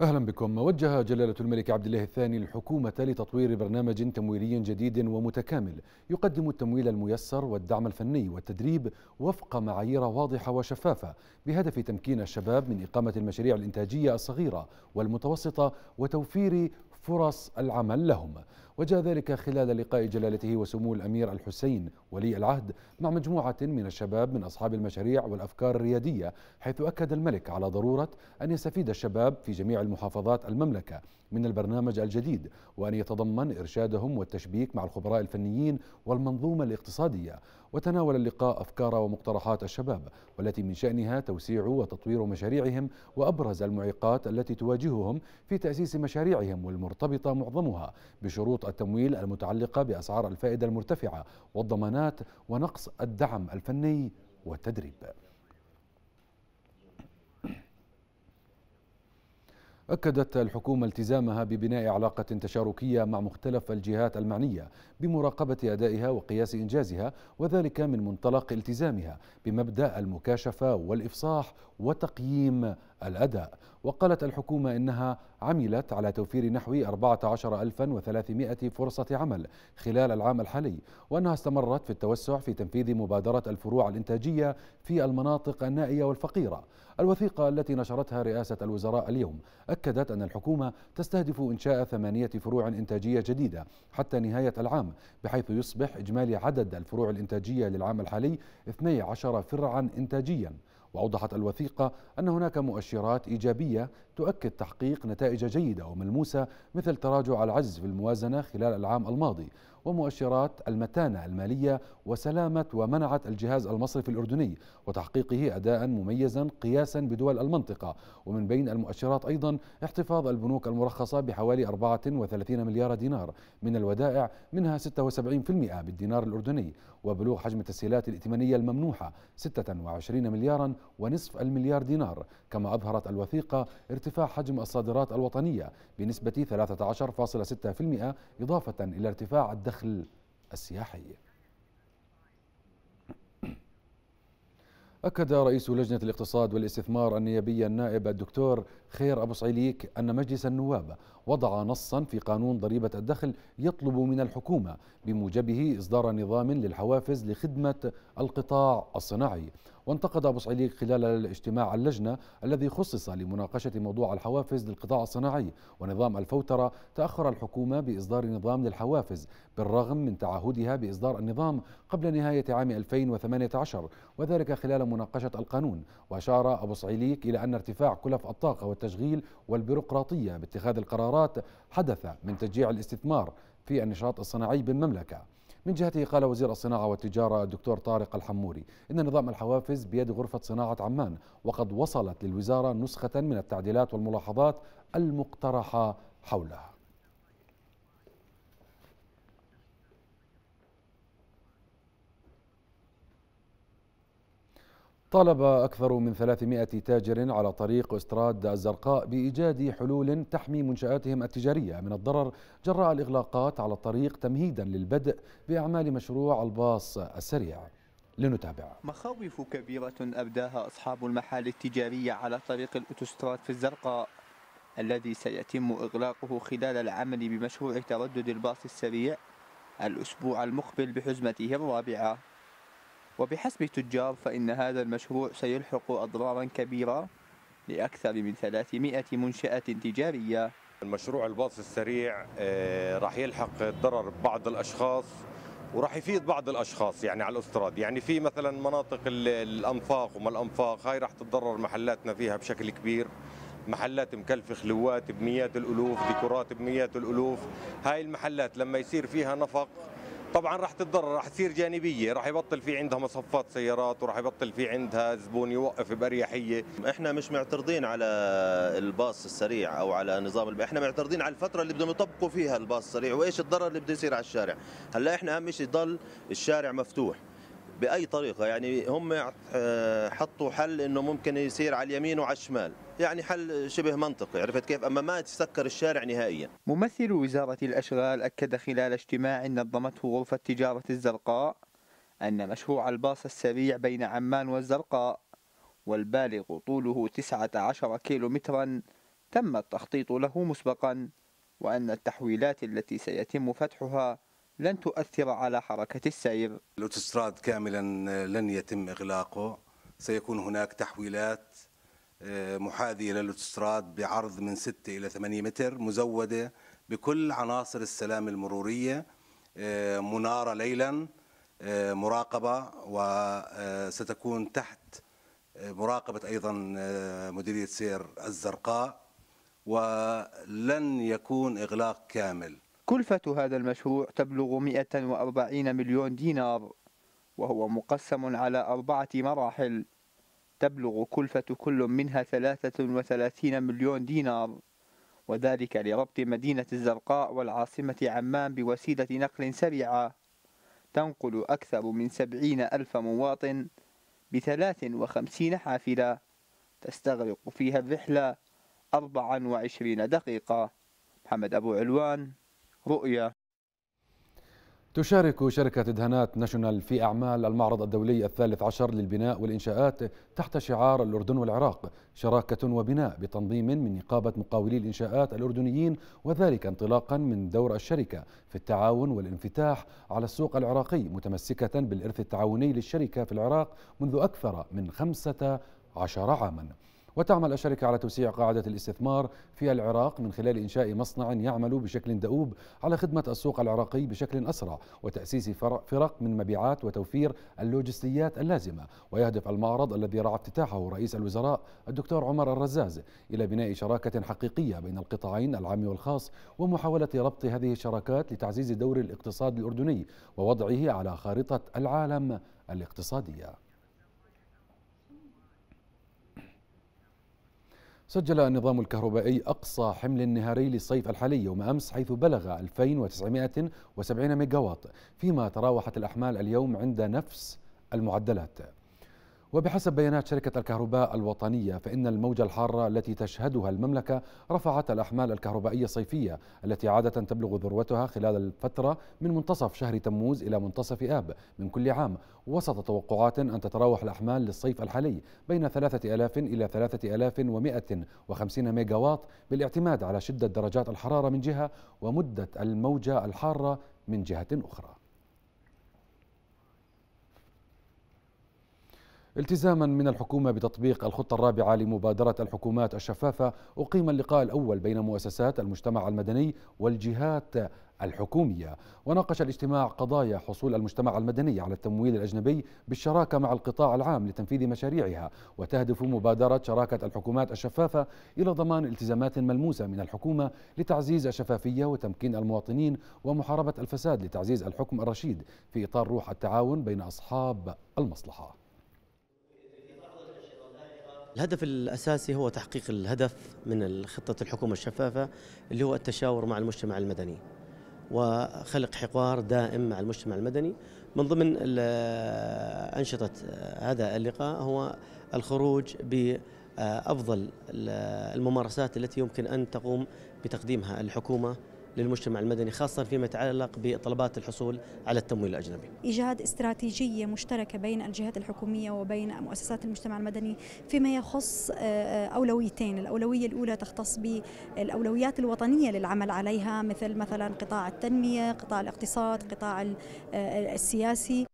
أهلا بكم وجه جلالة الملك عبد الله الثاني الحكومة لتطوير برنامج تمويلي جديد ومتكامل يقدم التمويل الميسر والدعم الفني والتدريب وفق معايير واضحة وشفافة بهدف تمكين الشباب من إقامة المشاريع الإنتاجية الصغيرة والمتوسطة وتوفير فرص العمل لهم وجاء ذلك خلال لقاء جلالته وسمو الأمير الحسين ولي العهد مع مجموعة من الشباب من أصحاب المشاريع والأفكار الريادية حيث أكد الملك على ضرورة أن يستفيد الشباب في جميع المحافظات المملكة من البرنامج الجديد وأن يتضمن إرشادهم والتشبيك مع الخبراء الفنيين والمنظومة الاقتصادية وتناول اللقاء أفكار ومقترحات الشباب والتي من شأنها توسيع وتطوير مشاريعهم وأبرز المعيقات التي تواجههم في تأسيس مشاريعهم والمرتبطة معظمها بشروط التمويل المتعلقة بأسعار الفائدة المرتفعة والضمانات ونقص الدعم الفني والتدريب أكدت الحكومة التزامها ببناء علاقة تشاركية مع مختلف الجهات المعنية بمراقبة أدائها وقياس إنجازها وذلك من منطلق التزامها بمبدأ المكاشفة والإفصاح وتقييم الأداء وقالت الحكومة إنها عملت على توفير نحو 14300 فرصة عمل خلال العام الحالي وأنها استمرت في التوسع في تنفيذ مبادرة الفروع الإنتاجية في المناطق النائية والفقيرة الوثيقة التي نشرتها رئاسة الوزراء اليوم أكدت أن الحكومة تستهدف إنشاء ثمانية فروع إنتاجية جديدة حتى نهاية العام بحيث يصبح إجمالي عدد الفروع الإنتاجية للعام الحالي 12 فرعا إنتاجيا وأوضحت الوثيقة أن هناك مؤشرات إيجابية تؤكد تحقيق نتائج جيدة وملموسة مثل تراجع العجز في الموازنة خلال العام الماضي ومؤشرات المتانة المالية وسلامة ومنعة الجهاز المصرفي الأردني وتحقيقه أداء مميزا قياسا بدول المنطقة ومن بين المؤشرات أيضا احتفاظ البنوك المرخصة بحوالي 34 مليار دينار من الودائع منها 76% بالدينار الأردني وبلوغ حجم التسهيلات الائتمانية الممنوحة 26 مليارا ونصف المليار دينار كما أظهرت الوثيقة ارتفاع حجم الصادرات الوطنية بنسبة 13.6% إضافة إلى ارتفاع الدخل السياحي أكد رئيس لجنة الاقتصاد والاستثمار النيابي النائب الدكتور خير أبو صعيليك أن مجلس النواب وضع نصا في قانون ضريبة الدخل يطلب من الحكومة بموجبه إصدار نظام للحوافز لخدمة القطاع الصناعي وانتقد أبو صعيليك خلال الاجتماع اللجنة الذي خصص لمناقشة موضوع الحوافز للقطاع الصناعي ونظام الفوترة تأخر الحكومة بإصدار نظام للحوافز بالرغم من تعهدها بإصدار النظام قبل نهاية عام 2018 وذلك خلال مناقشة القانون وأشار أبو صعيليك إلى أن ارتفاع كلف الطاقة والت والتشغيل والبيروقراطية باتخاذ القرارات حدث من تشجيع الاستثمار في النشاط الصناعي بالمملكة من جهته قال وزير الصناعة والتجارة الدكتور طارق الحموري إن نظام الحوافز بيد غرفة صناعة عمان وقد وصلت للوزارة نسخة من التعديلات والملاحظات المقترحة حولها. طالب أكثر من 300 تاجر على طريق استراد الزرقاء بإيجاد حلول تحمي منشآتهم التجارية من الضرر جراء الإغلاقات على الطريق تمهيدا للبدء بأعمال مشروع الباص السريع لنتابع مخاوف كبيرة أبداها أصحاب المحال التجارية على طريق الأوتوستراد في الزرقاء الذي سيتم إغلاقه خلال العمل بمشروع تردد الباص السريع الأسبوع المقبل بحزمته الرابعة وبحسب التجار فإن هذا المشروع سيلحق أضرارا كبيرة لأكثر من 300 منشأة تجارية المشروع الباص السريع آه، راح يلحق ضرر بعض الأشخاص وراح يفيد بعض الاشخاص يعني على الاستراد يعني في مثلا مناطق الانفاق وما الانفاق هاي راح تتضرر محلاتنا فيها بشكل كبير محلات مكلفه خلوات بمئات الالوف ديكورات بمئات الالوف هاي المحلات لما يصير فيها نفق طبعا راح تتضرر راح تصير جانبيه راح يبطل في عندها مصفات سيارات وراح يبطل في عندها زبون يوقف باريحيه احنا مش معترضين على الباص السريع او على نظام الب... احنا معترضين على الفتره اللي بدهم يطبقوا فيها الباص السريع وايش الضرر اللي بده يصير على الشارع هلا احنا اهم شيء يضل الشارع مفتوح باي طريقه يعني هم حطوا حل انه ممكن يصير على اليمين وعلى الشمال يعني حل شبه منطقي عرفت كيف أما ما تسكر الشارع نهائيا ممثل وزارة الأشغال أكد خلال اجتماع نظمته غرفة تجارة الزرقاء أن مشروع الباص السريع بين عمان والزرقاء والبالغ طوله 19 كيلومترا تم التخطيط له مسبقا وأن التحويلات التي سيتم فتحها لن تؤثر على حركة السير الاوتوستراد كاملا لن يتم إغلاقه سيكون هناك تحويلات محاذية للأوتوستراد بعرض من 6 إلى 8 متر مزودة بكل عناصر السلام المرورية آه، منارة ليلا آه، مراقبة وستكون آه، تحت مراقبة أيضا مديرية سير الزرقاء ولن يكون إغلاق كامل كلفة هذا المشروع تبلغ 140 مليون دينار وهو مقسم على أربعة مراحل تبلغ كلفة كل منها 33 مليون دينار وذلك لربط مدينة الزرقاء والعاصمة عمان بوسيلة نقل سريعة تنقل أكثر من 70 ألف مواطن ب 53 حافلة تستغرق فيها الرحلة 24 دقيقة محمد أبو علوان رؤيا تشارك شركة دهانات ناشونال في أعمال المعرض الدولي الثالث عشر للبناء والإنشاءات تحت شعار الأردن والعراق شراكة وبناء بتنظيم من نقابة مقاولي الإنشاءات الأردنيين وذلك انطلاقا من دور الشركة في التعاون والانفتاح على السوق العراقي متمسكة بالإرث التعاوني للشركة في العراق منذ أكثر من خمسة عشر عاماً وتعمل الشركة على توسيع قاعدة الاستثمار في العراق من خلال إنشاء مصنع يعمل بشكل دؤوب على خدمة السوق العراقي بشكل أسرع وتأسيس فرق من مبيعات وتوفير اللوجستيات اللازمة ويهدف المعرض الذي رعى افتتاحه رئيس الوزراء الدكتور عمر الرزاز إلى بناء شراكة حقيقية بين القطاعين العام والخاص ومحاولة ربط هذه الشراكات لتعزيز دور الاقتصاد الأردني ووضعه على خارطة العالم الاقتصادية سجل النظام الكهربائي أقصى حمل نهاري للصيف الحالي يوم أمس حيث بلغ 2970 ميجاوات فيما تراوحت الأحمال اليوم عند نفس المعدلات وبحسب بيانات شركة الكهرباء الوطنية فإن الموجة الحارة التي تشهدها المملكة رفعت الأحمال الكهربائية الصيفية التي عادة تبلغ ذروتها خلال الفترة من منتصف شهر تموز إلى منتصف آب من كل عام وسط توقعات أن تتراوح الأحمال للصيف الحالي بين 3000 إلى 3150 واط بالاعتماد على شدة درجات الحرارة من جهة ومدة الموجة الحارة من جهة أخرى التزاما من الحكومة بتطبيق الخطة الرابعة لمبادرة الحكومات الشفافة أقيم اللقاء الأول بين مؤسسات المجتمع المدني والجهات الحكومية وناقش الاجتماع قضايا حصول المجتمع المدني على التمويل الأجنبي بالشراكة مع القطاع العام لتنفيذ مشاريعها وتهدف مبادرة شراكة الحكومات الشفافة إلى ضمان التزامات ملموسة من الحكومة لتعزيز الشفافية وتمكين المواطنين ومحاربة الفساد لتعزيز الحكم الرشيد في إطار روح التعاون بين أصحاب المصلحة الهدف الأساسي هو تحقيق الهدف من خطة الحكومة الشفافة اللي هو التشاور مع المجتمع المدني وخلق حوار دائم مع المجتمع المدني من ضمن أنشطة هذا اللقاء هو الخروج بأفضل الممارسات التي يمكن أن تقوم بتقديمها الحكومة للمجتمع المدني خاصة فيما يتعلق بطلبات الحصول على التمويل الأجنبي إيجاد استراتيجية مشتركة بين الجهات الحكومية وبين مؤسسات المجتمع المدني فيما يخص آه، أولويتين الأولوية الأولى تختص بالأولويات الوطنية للعمل عليها مثل مثلا قطاع التنمية قطاع الاقتصاد قطاع آه، السياسي